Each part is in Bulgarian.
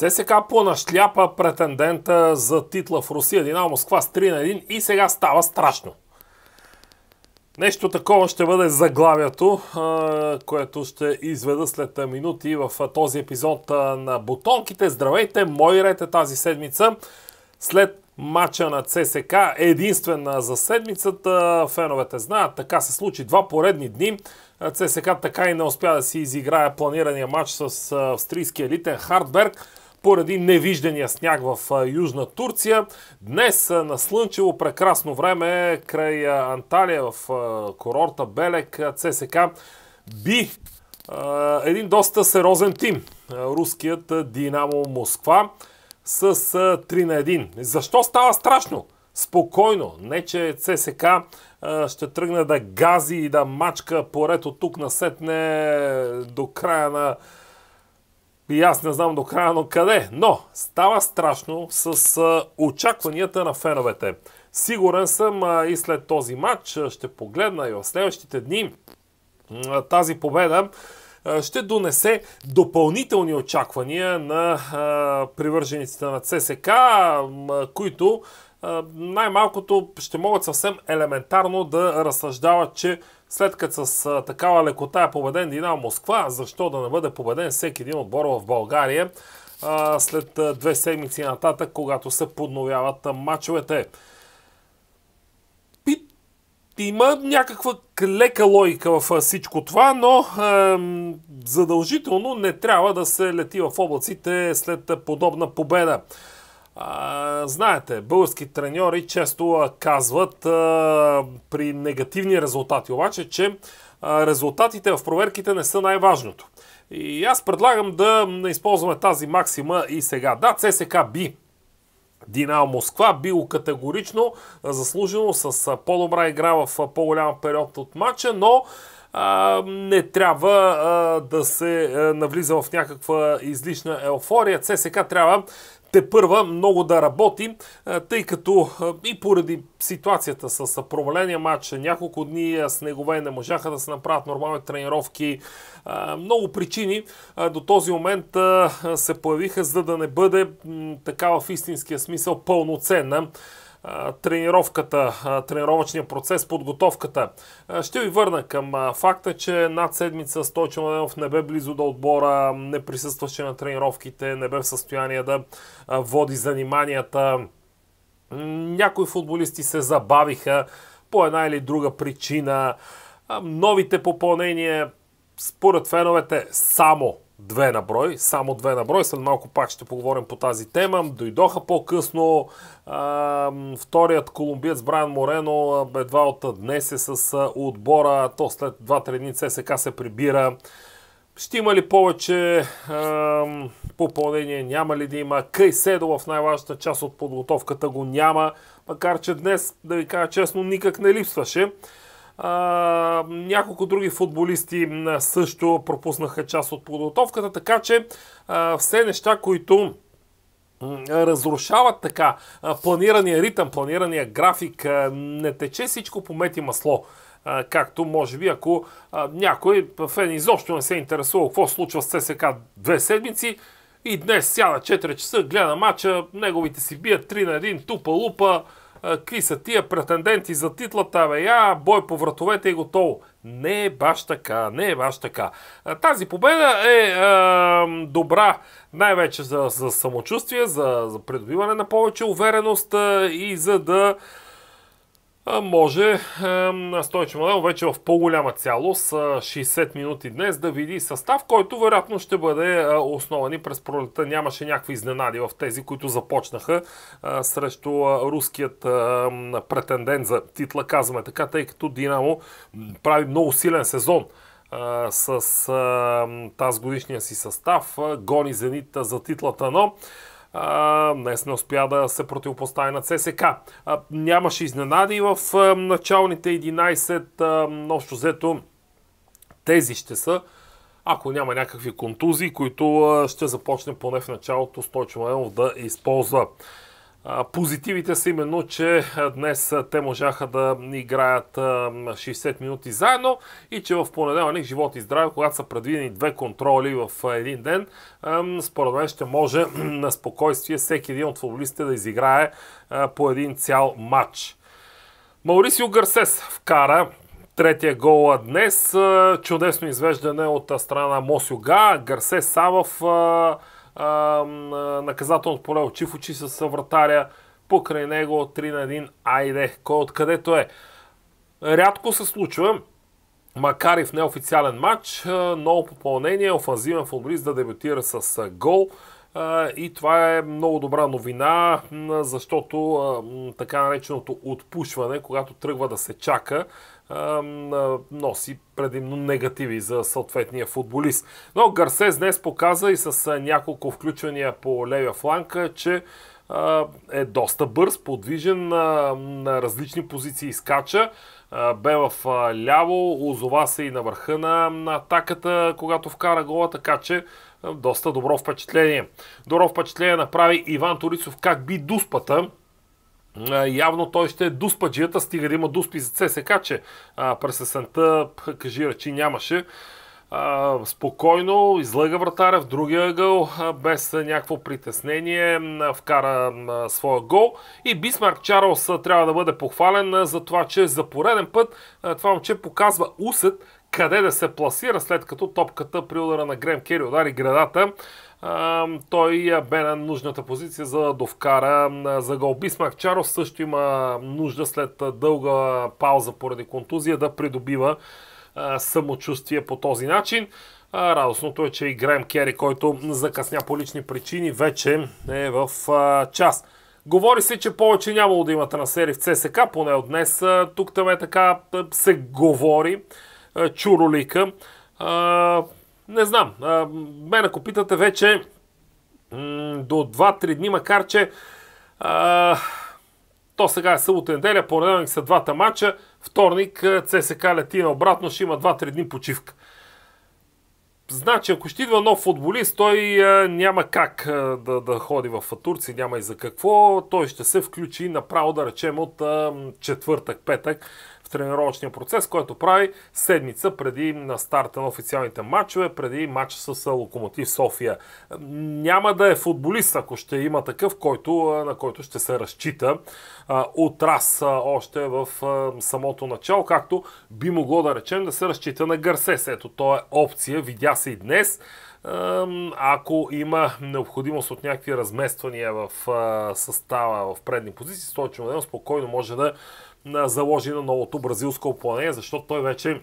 ЦСКА понашляпа претендента за титла в Русия Динамо Москва с 3 на 1 и сега става страшно. Нещо такова ще бъде заглавието, което ще изведа след минути в този епизод на Бутонките. Здравейте, мой ред е тази седмица. След матча на ЦСК, единствена за седмицата, феновете знаят, така се случи два поредни дни. ЦСК така и не успя да си изиграе планирания матч с австрийския елитен Хардберг поради невиждания сняг в Южна Турция. Днес на слънчево прекрасно време край Анталия в курорта Белек ЦСК би един доста сериозен тим. Руският Динамо Москва с 3 на 1. Защо става страшно? Спокойно. Не, че ЦСК ще тръгне да гази и да мачка поред от тук насетне до края на и аз не знам до края, но къде. Но става страшно с очакванията на феновете. Сигурен съм и след този матч ще погледна и в следващите дни тази победа ще донесе допълнителни очаквания на привържениците на ЦСК, които най-малкото ще могат съвсем елементарно да разсъждават, че след като с такава лекота е победен Динамо Москва, защо да не бъде победен всеки един отбор в България след две седмици нататък, когато се подновяват матчовете? има някаква лека логика в всичко това, но е, задължително не трябва да се лети в облаците след подобна победа. А, знаете, български треньори често казват а, при негативни резултати, обаче, че а, резултатите в проверките не са най-важното. И аз предлагам да използваме тази максима и сега. Да, ЦСК би Динамо Москва било категорично заслужено с по-добра игра в по-голям период от матча, но а, не трябва а, да се а, навлиза в някаква излишна еуфория. ЦСК трябва те първа много да работи, е, тъй като е, и поради ситуацията с е, проваления матч, няколко дни снегове не можаха да се направят нормални тренировки, много причини до този момент се появиха, за да не бъде така в истинския смисъл пълноценна тренировката, тренировъчния процес, подготовката. Ще ви върна към факта, че над седмица Стойчо Младенов не бе близо до отбора, не присъстваше на тренировките, не бе в състояние да води заниманията. Някои футболисти се забавиха по една или друга причина. Новите попълнения, според феновете, само две на брой, само две на брой. След малко пак ще поговорим по тази тема. Дойдоха по-късно. Вторият колумбиец Брайан Морено едва от днес е с отбора. То след 2-3 дни ССК се прибира. Ще има ли повече попълнение? Няма ли да има? Седо в най-важната част от подготовката го няма. Макар, че днес, да ви кажа честно, никак не липсваше. А, няколко други футболисти също пропуснаха част от подготовката, така че а, все неща, които разрушават така планирания ритъм, планирания график, не тече всичко по мети масло както може би ако някой фен изобщо не се интересува какво случва с ЦСК две седмици и днес сяда 4 часа, гледа мача, неговите си бият 3 на 1, тупа лупа, какви са тия претенденти за титлата, бе, я, бой по вратовете и готово. Не е баш така, не е баш така. Тази победа е, е добра най-вече за, за самочувствие, за, за придобиване на повече увереност и за да може на стойче модел вече е в по-голяма цялост, 60 минути днес, да види състав, който вероятно ще бъде основан и през пролета. Нямаше някакви изненади в тези, които започнаха срещу руският претендент за титла, казваме така, тъй като Динамо прави много силен сезон с тази годишния си състав, гони Зенита за титлата, но а, днес не успя да се противопостави на ЦСК. А, нямаше изненади в а, началните 11, а, общо взето тези ще са, ако няма някакви контузии, които а, ще започне поне в началото Стойчо Младенов да използва. Позитивите са именно, че днес те можаха да играят 60 минути заедно и че в понеделник живот и здраве, когато са предвидени две контроли в един ден, според мен ще може на спокойствие всеки един от футболистите да изиграе по един цял матч. Маурисио Гърсес вкара третия гол днес. Чудесно извеждане от страна Мосюга. Гърсес са в Наказателно поле в очи с вратаря. Покрай него 3 на 1 Айде. Кой откъдето е? Рядко се случва, макар и в неофициален матч, ново попълнение, офанзивен футболист да дебютира с гол. И това е много добра новина, защото така нареченото отпушване, когато тръгва да се чака, носи предимно негативи за съответния футболист. Но Гарсес днес показа и с няколко включвания по левия фланг, че е доста бърз, подвижен, на различни позиции скача. Бе в ляво, озова се и на върха на, на атаката, когато вкара гола, така че доста добро впечатление. Добро впечатление направи Иван Торицов как би дуспата явно той ще е дуспаджията, стига да има дуспи за ЦСК, че а, през есента, кажи речи, нямаше. А, спокойно излъга вратаря в другия ъгъл, а, без някакво притеснение, а, вкара а, своя гол. И Бисмарк Чарлз трябва да бъде похвален за това, че за пореден път това момче показва усет къде да се пласира след като топката при удара на Грем Кери удари градата. Той е бе на нужната позиция за да довкара за гол. Бисмак Чаро също има нужда след дълга пауза поради контузия да придобива самочувствие по този начин. Радостното е, че и Грем Кери, който закъсня по лични причини, вече е в час. Говори се, че повече нямало да има трансфери в ЦСК, поне от днес. Тук там е така се говори. Е, чуролика. Не знам, мен ако питате вече до 2-3 дни, макар че то сега е събота неделя, понеделник са двата матча, вторник е, ЦСК лети на обратно, ще има 2-3 дни почивка. Значи, ако ще идва нов футболист, той а, е, няма как а, да, да ходи в Турция, няма и за какво. Той ще се включи направо, да речем, от а, четвъртък, петък тренировъчния процес, който прави седмица преди на старта на официалните матчове, преди матча с Локомотив София. Няма да е футболист, ако ще има такъв, който, на който ще се разчита от раз още в самото начало, както би могло да речем да се разчита на Гърсес. Ето, то е опция, видя се и днес ако има необходимост от някакви размествания в състава в предни позиции, Стойчо Младенов спокойно може да заложи на новото бразилско плане, защото той вече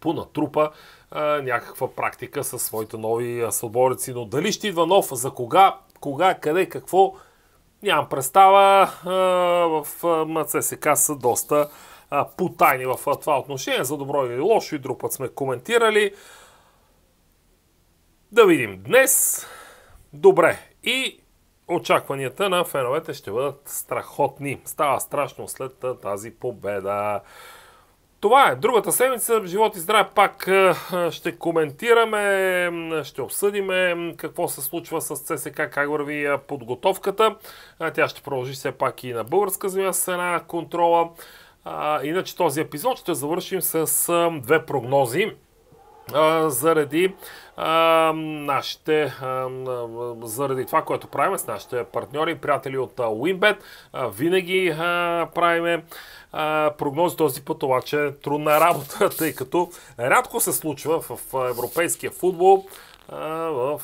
понатрупа а, някаква практика със своите нови съборици. Но дали ще идва нов, за кога, кога, къде, какво, нямам представа. А, в МЦСК са доста а, потайни в това отношение, за добро или лошо и друг път сме коментирали. Да видим днес. Добре. И очакванията на феновете ще бъдат страхотни. Става страшно след тази победа. Това е. Другата седмица, живот и здраве, пак ще коментираме, ще обсъдиме какво се случва с ЦСК, как върви подготовката. Тя ще продължи все пак и на българска земя с една контрола. Иначе този епизод ще завършим с две прогнози заради нашите, заради това, което правим с нашите партньори, приятели от WinBet. Винаги правиме прогнози този път, обаче е трудна работа, тъй като рядко се случва в европейския футбол в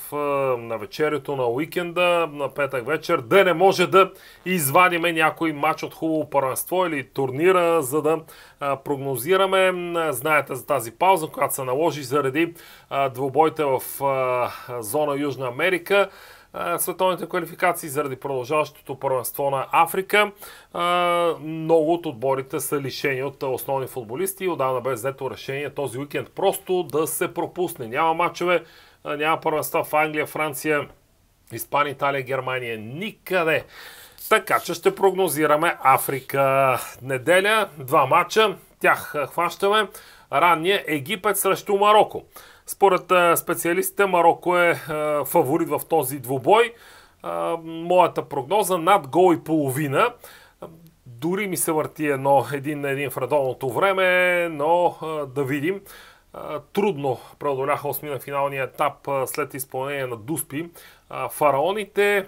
навечерието на уикенда, на петък вечер, да не може да извадиме някой матч от хубаво първенство или турнира, за да прогнозираме. Знаете за тази пауза, която се наложи заради двобойта в зона Южна Америка световните квалификации заради продължаващото първенство на Африка. Много от отборите са лишени от основни футболисти и отдавна бе взето решение този уикенд просто да се пропусне. Няма матчове, няма първенства в Англия, Франция, Испания, Италия, Германия. Никъде. Така че ще прогнозираме Африка. Неделя, два матча, тях хващаме. Ранния Египет срещу Марокко. Според специалистите Марокко е фаворит в този двубой. Моята прогноза над гол и половина. Дори ми се върти едно един на един в редовното време, но да видим трудно преодоляха осми на финалния етап след изпълнение на Дуспи. Фараоните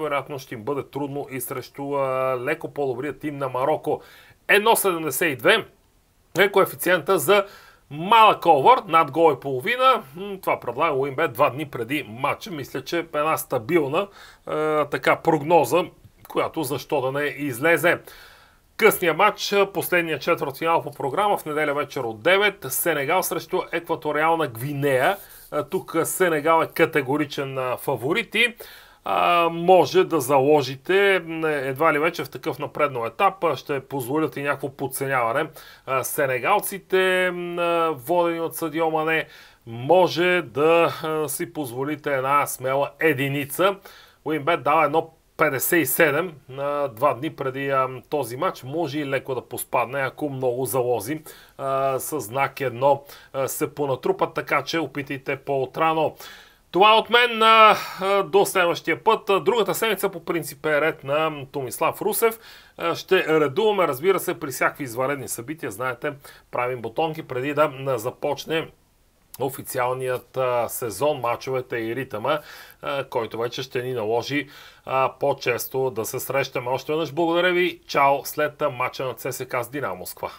вероятно ще им бъде трудно и срещу леко по-добрия тим на Марокко. 1.72 е коефициента за малък овър, над гол и половина. Това предлага Уинбет два дни преди матча. Мисля, че е една стабилна така прогноза, която защо да не излезе. Късния матч, последния четвърт финал по програма в неделя вечер от 9. Сенегал срещу Екваториална Гвинея. Тук Сенегал е категоричен фаворит и може да заложите едва ли вече в такъв напредно етап. Ще позволят и някакво подценяване. Сенегалците, водени от Садио Мане, може да си позволите една смела единица. Уинбет дава едно 57 на два дни преди този матч може и леко да поспадне, ако много залози с знак 1 се понатрупат, така че опитайте по-отрано. Това е от мен а, до следващия път. Другата седмица по принцип е ред на Томислав Русев. Ще редуваме, разбира се, при всякакви изваредни събития. Знаете, правим бутонки преди да започне официалният а, сезон, мачовете и ритъма, а, който вече ще ни наложи а, по-често да се срещаме още веднъж. Благодаря ви, чао, след мача на ЦСКА с Динамо Москва.